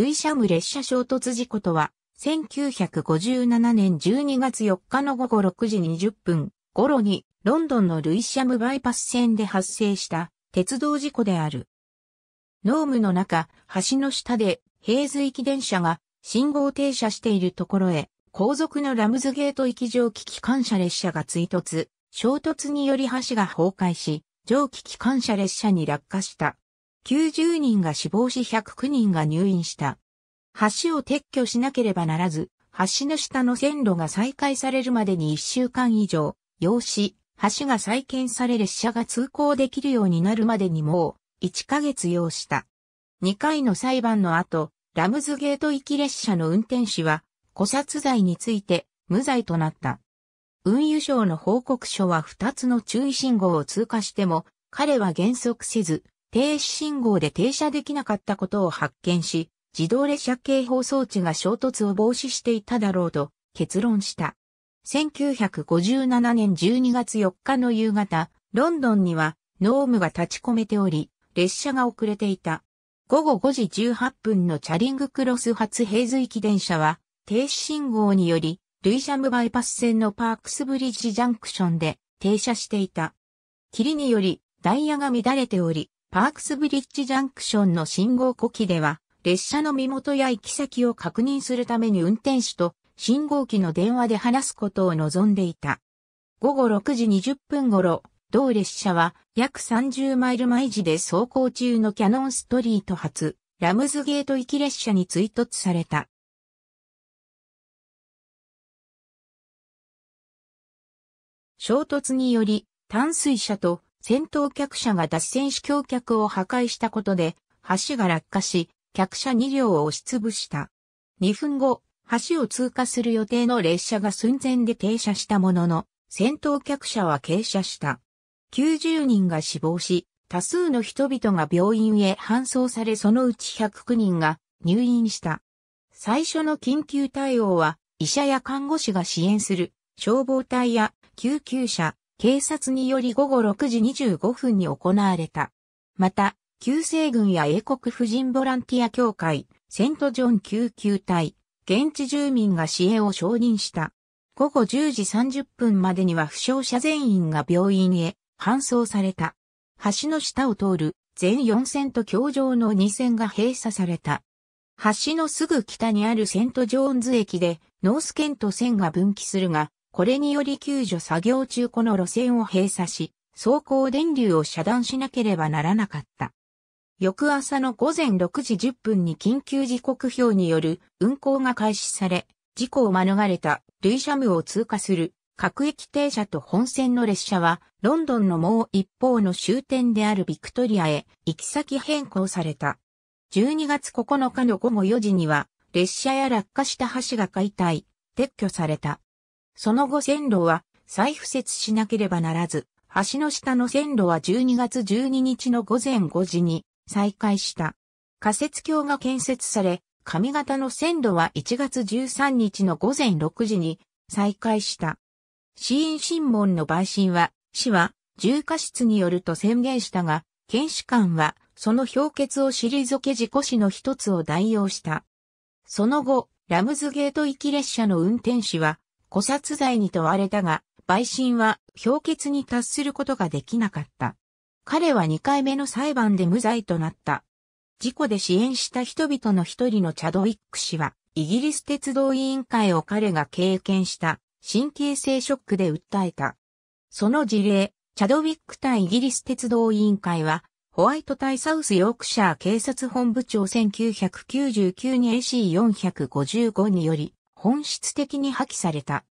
ルイシャム列車衝突事故とは、1957年12月4日の午後6時20分頃に、ロンドンのルイシャムバイパス線で発生した鉄道事故である。ノームの中、橋の下で、平随駅電車が信号停車しているところへ、後続のラムズゲート行き蒸気機関車列車が追突、衝突により橋が崩壊し、蒸気機関車列車に落下した。90人が死亡し109人が入院した。橋を撤去しなければならず、橋の下の線路が再開されるまでに1週間以上、要し、橋が再建され列車が通行できるようになるまでにもう1ヶ月要した。2回の裁判の後、ラムズゲート行き列車の運転士は、古殺罪について無罪となった。運輸省の報告書は2つの注意信号を通過しても、彼は減速せず、停止信号で停車できなかったことを発見し、自動列車警報装置が衝突を防止していただろうと結論した。1957年12月4日の夕方、ロンドンには濃霧が立ち込めており、列車が遅れていた。午後5時18分のチャリングクロス発平図駅電車は、停止信号により、ルイシャムバイパス線のパークスブリッジジャンクションで停車していた。霧により、ダイヤが乱れており、パークスブリッジジャンクションの信号呼気では、列車の身元や行き先を確認するために運転手と信号機の電話で話すことを望んでいた。午後6時20分頃、同列車は約30マイル毎時で走行中のキャノンストリート発、ラムズゲート行き列車に追突された。衝突により、淡水車と戦闘客車が脱線し橋脚を破壊したことで、橋が落下し、客車2両を押しつぶした。2分後、橋を通過する予定の列車が寸前で停車したものの、戦闘客車は傾斜した。90人が死亡し、多数の人々が病院へ搬送されそのうち109人が入院した。最初の緊急対応は医者や看護師が支援する消防隊や救急車、警察により午後6時25分に行われた。また、救世軍や英国婦人ボランティア協会、セントジョン救急隊、現地住民が支援を承認した。午後10時30分までには負傷者全員が病院へ搬送された。橋の下を通る全4線と橋上の2線が閉鎖された。橋のすぐ北にあるセントジョーンズ駅でノースケント線が分岐するが、これにより救助作業中この路線を閉鎖し、走行電流を遮断しなければならなかった。翌朝の午前6時10分に緊急時刻表による運行が開始され、事故を免れたルイシャムを通過する各駅停車と本線の列車はロンドンのもう一方の終点であるビクトリアへ行き先変更された。12月9日の午後4時には列車や落下した橋が解体、撤去された。その後線路は再敷設しなければならず、橋の下の線路は12月12日の午前5時に再開した。仮設橋が建設され、上方の線路は1月13日の午前6時に再開した。死因審問の陪審は、市は重過失によると宣言したが、検視官はその評決を退け事故死の一つを代用した。その後、ラムズゲート行き列車の運転士は、古殺罪に問われたが、陪審は評決に達することができなかった。彼は2回目の裁判で無罪となった。事故で支援した人々の一人のチャドウィック氏は、イギリス鉄道委員会を彼が経験した神経性ショックで訴えた。その事例、チャドウィック対イギリス鉄道委員会は、ホワイト対サウスヨークシャー警察本部長1999年 AC455 により、本質的に破棄された。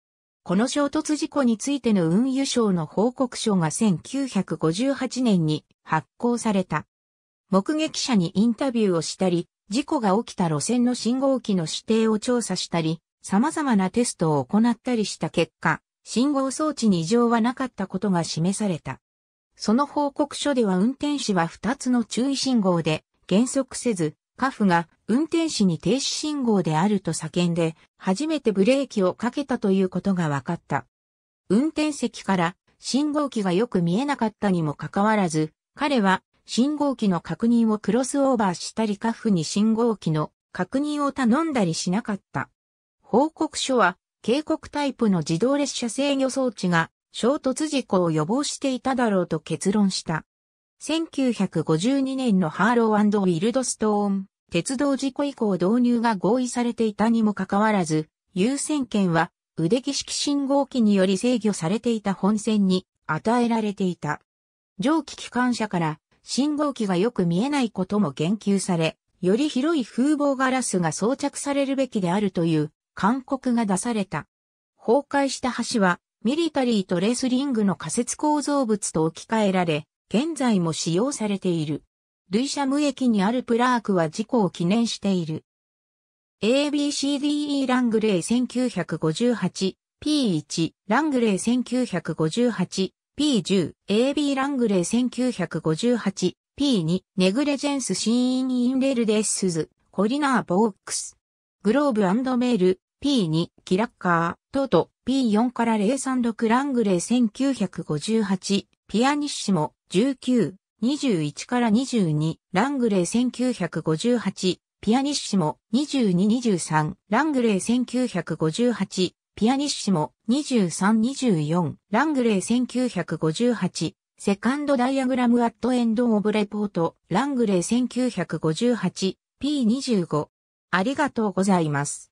この衝突事故についての運輸省の報告書が1958年に発行された。目撃者にインタビューをしたり、事故が起きた路線の信号機の指定を調査したり、様々なテストを行ったりした結果、信号装置に異常はなかったことが示された。その報告書では運転士は2つの注意信号で減速せず、カフが運転士に停止信号であると叫んで、初めてブレーキをかけたということが分かった。運転席から信号機がよく見えなかったにもかかわらず、彼は信号機の確認をクロスオーバーしたりカフに信号機の確認を頼んだりしなかった。報告書は警告タイプの自動列車制御装置が衝突事故を予防していただろうと結論した。1952年のハーローウィルドストーン鉄道事故以降導入が合意されていたにもかかわらず、優先権は腕儀式信号機により制御されていた本線に与えられていた。蒸気機関車から信号機がよく見えないことも言及され、より広い風防ガラスが装着されるべきであるという勧告が出された。崩壊した橋はミリタリーとレスリングの仮設構造物と置き換えられ、現在も使用されている。ルイシャム駅にあるプラークは事故を記念している。ABCDE ラングレー 1958P1 ラングレー 1958P10 AB ラングレー 1958P2 ネグレジェンスシーンインレルデッスズコリナーボックスグローブメール P2 キラッカートト P4 から036ラングレー1958ピアニッシモ19、21から22、ラングレー1958、ピアニッシモ2223、ラングレー1958、ピアニッシモ2324、ラングレー1958、セカンドダイアグラムアットエンドオブレポート、ラングレー1958、P25。ありがとうございます。